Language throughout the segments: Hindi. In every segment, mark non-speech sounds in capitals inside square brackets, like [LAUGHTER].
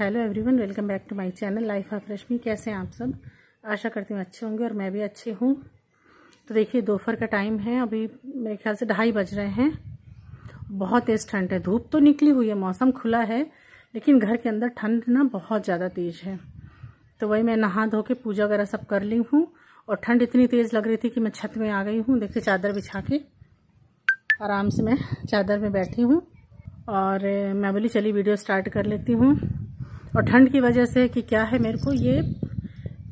hello everyone welcome back to my channel life of Rashmi कैसे हैं आप सब आशा करती हूँ अच्छे होंगे और मैं भी अच्छी हूँ तो देखिए दोपहर का टाइम है अभी मेरे ख्याल से ढाई बज रहे हैं बहुत तेज़ ठंड है धूप तो निकली हुई है मौसम खुला है लेकिन घर के अंदर ठंड ना बहुत ज़्यादा तेज़ है तो वही मैं नहा धो के पूजा वगैरह सब कर ली हूँ और ठंड इतनी तेज़ लग रही थी कि मैं छत में आ गई हूँ देखिए चादर बिछा के आराम से मैं चादर में बैठी हूँ और मैं बोली चली वीडियो स्टार्ट कर लेती हूँ और ठंड की वजह से कि क्या है मेरे को ये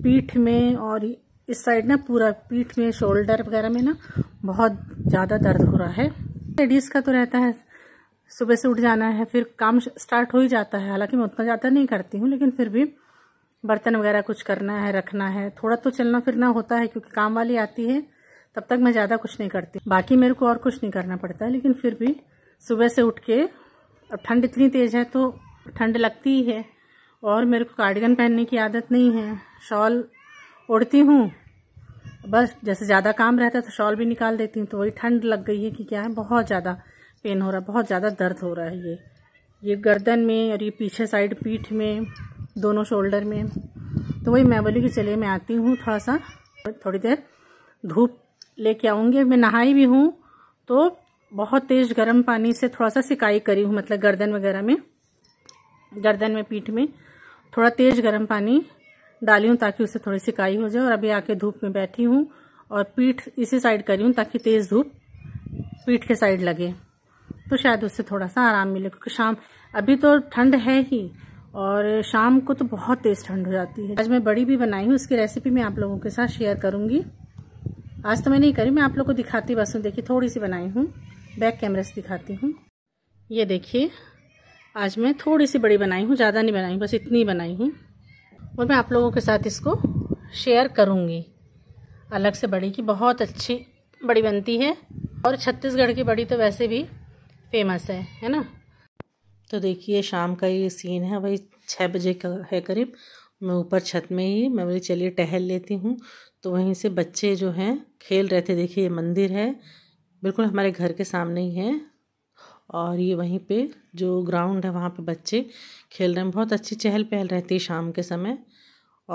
पीठ में और इस साइड ना पूरा पीठ में शोल्डर वगैरह में ना बहुत ज़्यादा दर्द हो रहा है लेडीज़ का तो रहता है सुबह से उठ जाना है फिर काम स्टार्ट हो ही जाता है हालांकि मैं उतना ज़्यादा नहीं करती हूँ लेकिन फिर भी बर्तन वगैरह कुछ करना है रखना है थोड़ा तो चलना फिरना होता है क्योंकि काम वाली आती है तब तक मैं ज़्यादा कुछ नहीं करती बाकी मेरे को और कुछ नहीं करना पड़ता है लेकिन फिर भी सुबह से उठ के अब ठंड इतनी तेज़ है तो ठंड लगती ही है और मेरे को कार्डिगन पहनने की आदत नहीं है शॉल ओढ़ती हूँ बस जैसे ज़्यादा काम रहता है तो शॉल भी निकाल देती हूँ तो वही ठंड लग गई है कि क्या है बहुत ज़्यादा पेन हो रहा है बहुत ज़्यादा दर्द हो रहा है ये ये गर्दन में और ये पीछे साइड पीठ में दोनों शोल्डर में तो वही मैं बोली कि चले मैं आती हूँ थोड़ा सा थोड़ी देर धूप लेके आऊँगी मैं नहाई भी हूँ तो बहुत तेज़ गर्म पानी से थोड़ा सा सिकाई करी हूँ मतलब गर्दन वगैरह में गर्दन में पीठ में थोड़ा तेज़ गर्म पानी डाली हूँ ताकि उससे थोड़ी सी काई हो जाए और अभी आके धूप में बैठी हूँ और पीठ इसी साइड करी हूँ ताकि तेज़ धूप पीठ के साइड लगे तो शायद उससे थोड़ा सा आराम मिले क्योंकि शाम अभी तो ठंड है ही और शाम को तो बहुत तेज़ ठंड हो जाती है आज मैं बड़ी भी बनाई हूँ उसकी रेसिपी मैं आप लोगों के साथ शेयर करूँगी आज तो मैं नहीं करी मैं आप लोग को दिखाती बस हूँ देखिए थोड़ी सी बनाई हूँ बैक कैमरे से दिखाती हूँ ये देखिए आज मैं थोड़ी सी बड़ी बनाई हूँ ज़्यादा नहीं बनाई बस इतनी बनाई हूँ और मैं आप लोगों के साथ इसको शेयर करूँगी अलग से बड़ी की बहुत अच्छी बड़ी बनती है और छत्तीसगढ़ की बड़ी तो वैसे भी फेमस है है ना तो देखिए शाम का ये सीन है वही छः बजे का है करीब मैं ऊपर छत में ही मैं बोली चलिए टहल लेती हूँ तो वहीं से बच्चे जो हैं खेल रहे थे देखिए ये मंदिर है बिल्कुल हमारे घर के सामने ही है और ये वहीं पे जो ग्राउंड है वहाँ पे बच्चे खेल रहे हैं बहुत अच्छी चहल पहल रहती है शाम के समय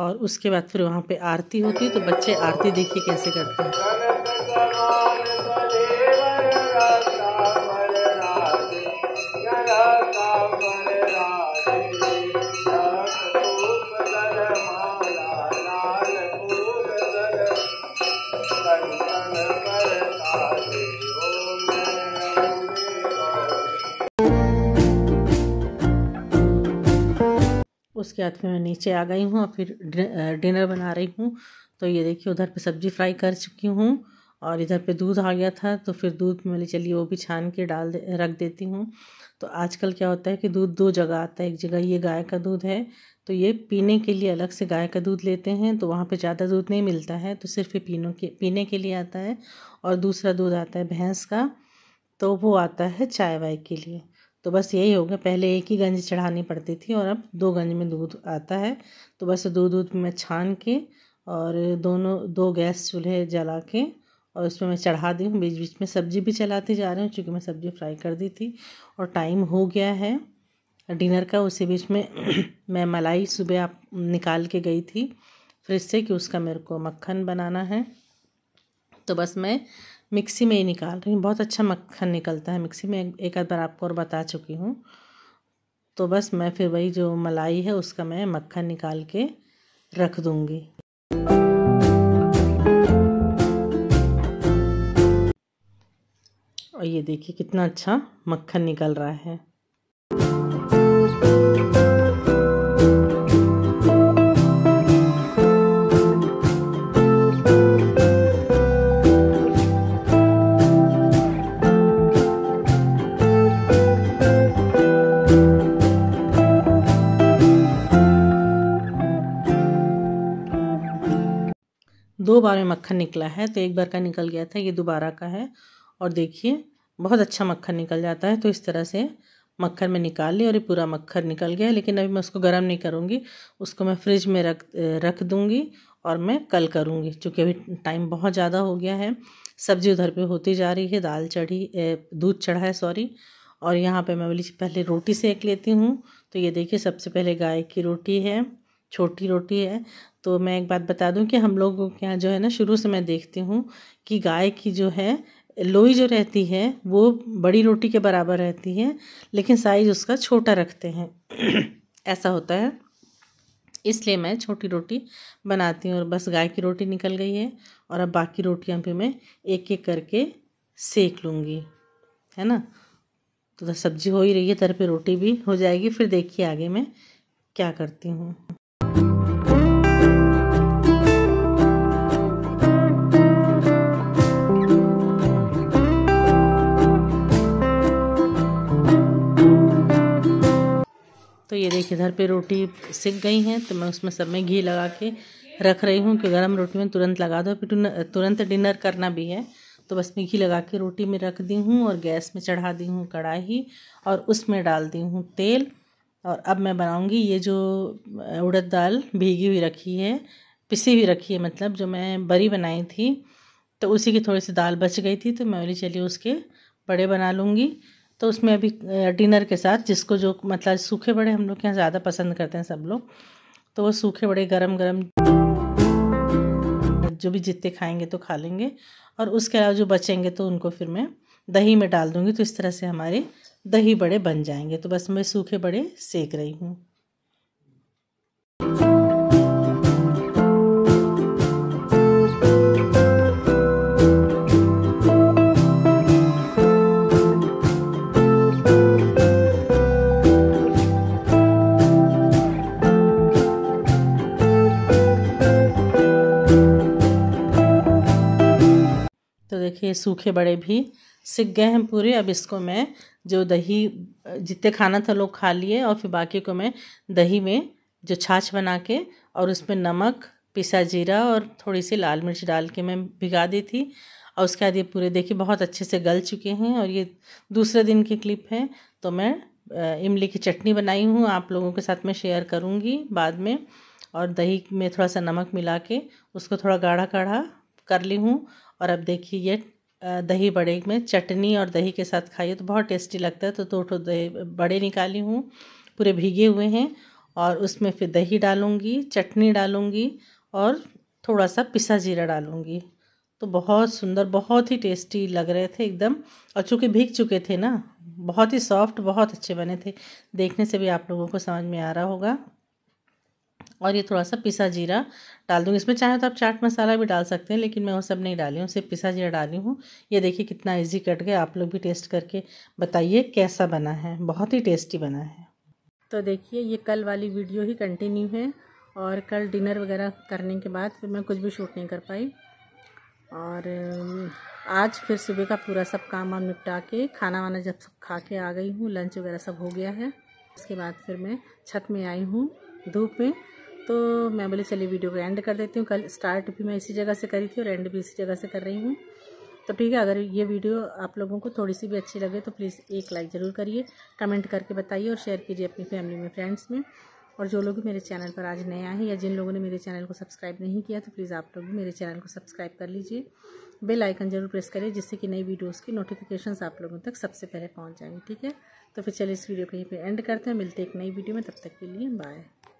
और उसके बाद फिर वहाँ पे आरती होती है तो बच्चे आरती देखिए कैसे करते हैं उसके बाद फिर मैं नीचे आ गई हूँ और फिर डिनर बना रही हूँ तो ये देखिए उधर पे सब्जी फ्राई कर चुकी हूँ और इधर पे दूध आ गया था तो फिर दूध मैंने चलिए वो भी छान के डाल दे रख देती हूँ तो आजकल क्या होता है कि दूध दो जगह आता है एक जगह ये गाय का दूध है तो ये पीने के लिए अलग से गाय का दूध लेते हैं तो वहाँ पे ज़्यादा दूध नहीं मिलता है तो सिर्फ ये पीनों के पीने के लिए आता है और दूसरा दूध आता है भैंस का तो वो आता है चाय वाय के लिए तो बस यही होगा पहले एक ही गंज चढ़ानी पड़ती थी और अब दो गंज में दूध आता है तो बस दूध दूध मैं छान के और दोनों दो गैस चूल्हे जला के और उसमें मैं चढ़ा दी हूँ बीच बीच में सब्ज़ी भी चलाती जा रही हूँ चूँकि मैं सब्ज़ी फ्राई कर दी थी और टाइम हो गया है डिनर का उसी बीच में [CLEARS THROAT] मैं मलाई सुबह आप निकाल के गई थी फ्रिज से कि उसका मेरे को मक्खन बनाना है तो बस मैं मिक्सी में ही निकाल रही हूँ बहुत अच्छा मक्खन निकलता है मिक्सी में एक, आध बार आपको और बता चुकी हूँ तो बस मैं फिर वही जो मलाई है उसका मैं मक्खन निकाल के रख दूँगी और ये देखिए कितना अच्छा मक्खन निकल रहा है बार में मक्खन निकला है तो एक बार का निकल गया था ये दोबारा का है और देखिए बहुत अच्छा मक्खन निकल जाता है तो इस तरह से मक्खन में निकाल ली और ये पूरा मक्खन निकल गया लेकिन अभी मैं उसको गर्म नहीं करूँगी उसको मैं फ्रिज में रख रख दूँगी और मैं कल करूँगी क्योंकि अभी टाइम बहुत ज़्यादा हो गया है सब्जी उधर पे होती जा रही है दाल चढ़ी दूध चढ़ा है सॉरी और यहाँ पे मैं बोली पहले रोटी सेक लेती हूँ तो ये देखिए सबसे पहले गाय की रोटी है छोटी रोटी है तो मैं एक बात बता दूं कि हम लोगों के यहाँ जो है ना शुरू से मैं देखती हूँ कि गाय की जो है लोई जो रहती है वो बड़ी रोटी के बराबर रहती है लेकिन साइज उसका छोटा रखते हैं ऐसा होता है इसलिए मैं छोटी रोटी बनाती हूँ और बस गाय की रोटी निकल गई है और अब बाकी रोटियाँ भी मैं एक एक करके सेक लूँगी है ना तो सब्जी हो ही रही है तरह पे रोटी भी हो जाएगी फिर देखिए आगे मैं क्या करती हूँ तो ये देखिए इधर पे रोटी सिक गई हैं तो मैं उसमें सब में घी लगा के रख रही हूँ कि गर्म रोटी में तुरंत लगा दो फिर तुरंत डिनर करना भी है तो बस मैं घी लगा के रोटी में रख दी हूँ और गैस में चढ़ा दी हूँ कढ़ाई और उसमें डाल दी हूँ तेल और अब मैं बनाऊँगी ये जो उड़द दाल भीगी हुई रखी है पिसी हुई रखी है मतलब जो मैं बरी बनाई थी तो उसी की थोड़ी सी दाल बच गई थी तो मैं बोली चलिए उसके बड़े बना लूँगी तो उसमें अभी डिनर के साथ जिसको जो मतलब सूखे बड़े हम लोग के यहाँ ज़्यादा पसंद करते हैं सब लोग तो वो सूखे बड़े गरम गरम जो भी जितने खाएंगे तो खा लेंगे और उसके अलावा जो बचेंगे तो उनको फिर मैं दही में डाल दूँगी तो इस तरह से हमारे दही बड़े बन जाएंगे तो बस मैं सूखे बड़े सेक रही हूँ सूखे बड़े भी सिक गए हैं पूरे अब इसको मैं जो दही जितने खाना था लोग खा लिए और फिर बाकी को मैं दही में जो छाछ बना के और उसमें नमक पिसा जीरा और थोड़ी सी लाल मिर्च डाल के मैं भिगा दी थी और उसके बाद ये पूरे देखिए बहुत अच्छे से गल चुके हैं और ये दूसरे दिन की क्लिप है तो मैं इमली की चटनी बनाई हूँ आप लोगों के साथ मैं शेयर करूँगी बाद में और दही में थोड़ा सा नमक मिला के उसको थोड़ा गाढ़ा गाढ़ा कर ली हूँ और अब देखिए ये दही बड़े में चटनी और दही के साथ खाइए तो बहुत टेस्टी लगता है तो दो ठो दही बड़े निकाली हूँ पूरे भीगे हुए हैं और उसमें फिर दही डालूँगी चटनी डालूँगी और थोड़ा सा पिसा जीरा डालूँगी तो बहुत सुंदर बहुत ही टेस्टी लग रहे थे एकदम और चूँकि भीग चुके थे ना बहुत ही सॉफ्ट बहुत अच्छे बने थे देखने से भी आप लोगों को समझ में आ रहा होगा और ये थोड़ा सा पिसा जीरा डाल दूँगी इसमें चाहे तो आप चाट मसाला भी डाल सकते हैं लेकिन मैं वो सब नहीं डाली हूँ सिर्फ पिसा जीरा डाली हूँ ये देखिए कितना इजी कट गया आप लोग भी टेस्ट करके बताइए कैसा बना है बहुत ही टेस्टी बना है तो देखिए ये कल वाली वीडियो ही कंटिन्यू है और कल डिनर वगैरह करने के बाद फिर मैं कुछ भी शूट नहीं कर पाई और आज फिर सुबह का पूरा सब काम वाम निपटा के खाना वाना जब सब खा के आ गई हूँ लंच वगैरह सब हो गया है उसके बाद फिर मैं छत में आई हूँ धूप में तो मैं बोले चलिए वीडियो को एंड कर देती हूँ कल स्टार्ट भी मैं इसी जगह से करी थी और एंड भी इसी जगह से कर रही हूँ तो ठीक है अगर ये वीडियो आप लोगों को थोड़ी सी भी अच्छी लगे तो प्लीज़ एक लाइक ज़रूर करिए कमेंट करके बताइए और शेयर कीजिए अपनी फैमिली में फ्रेंड्स में और जो लोग मेरे चैनल पर आज नए आए हैं या जिन लोगों ने मेरे चैनल को सब्सक्राइब नहीं किया तो प्लीज़ आप लोग भी मेरे चैनल को सब्सक्राइब कर लीजिए बेल आइकन जरूर प्रेस करिए जिससे कि नई वीडियोस की नोटिफिकेशंस आप लोगों तक सबसे पहले पहुंच जाएंगे ठीक है तो फिर चलिए इस वीडियो को यहीं पे एंड करते हैं मिलते हैं एक नई वीडियो में तब तक के लिए बाय